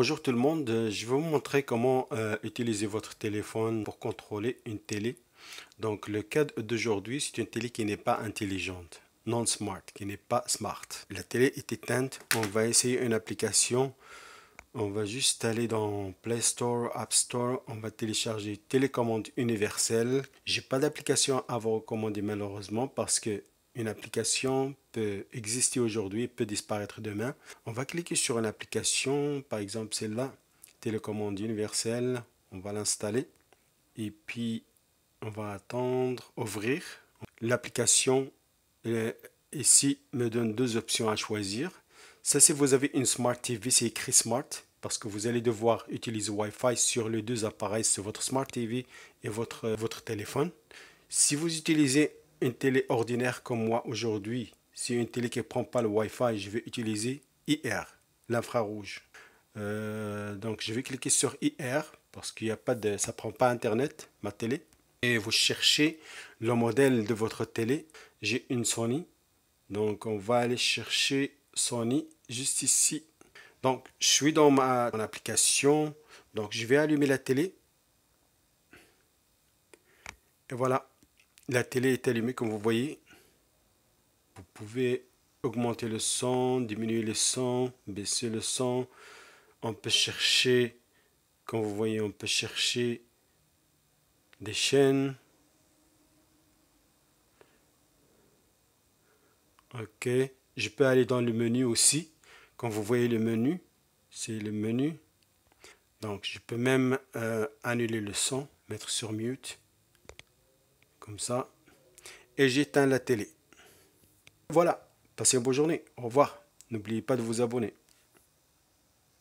Bonjour tout le monde, je vais vous montrer comment euh, utiliser votre téléphone pour contrôler une télé. Donc le cas d'aujourd'hui, c'est une télé qui n'est pas intelligente, non smart, qui n'est pas smart. La télé est éteinte, on va essayer une application. On va juste aller dans Play Store, App Store, on va télécharger Télécommande Universelle. J'ai pas d'application à vous recommander malheureusement parce que une application peut exister aujourd'hui, peut disparaître demain. On va cliquer sur une application, par exemple celle-là, télécommande universelle. On va l'installer et puis on va attendre, ouvrir. L'application ici me donne deux options à choisir. Ça, si vous avez une Smart TV, c'est écrit Smart parce que vous allez devoir utiliser Wi-Fi sur les deux appareils, sur votre Smart TV et votre, votre téléphone. Si vous utilisez une télé ordinaire comme moi aujourd'hui, c'est une télé qui prend pas le wifi je vais utiliser IR, l'infrarouge. Euh, donc je vais cliquer sur IR parce qu'il n'y a pas de, ça prend pas internet ma télé. Et vous cherchez le modèle de votre télé. J'ai une Sony, donc on va aller chercher Sony juste ici. Donc je suis dans ma mon application, donc je vais allumer la télé. Et voilà, la télé est allumée comme vous voyez. Vous pouvez augmenter le son, diminuer le son, baisser le son. On peut chercher, comme vous voyez, on peut chercher des chaînes. Ok, je peux aller dans le menu aussi. Quand vous voyez le menu, c'est le menu. Donc, je peux même euh, annuler le son, mettre sur mute. Comme ça. Et j'éteins la télé. Voilà. Passez une bonne journée. Au revoir. N'oubliez pas de vous abonner.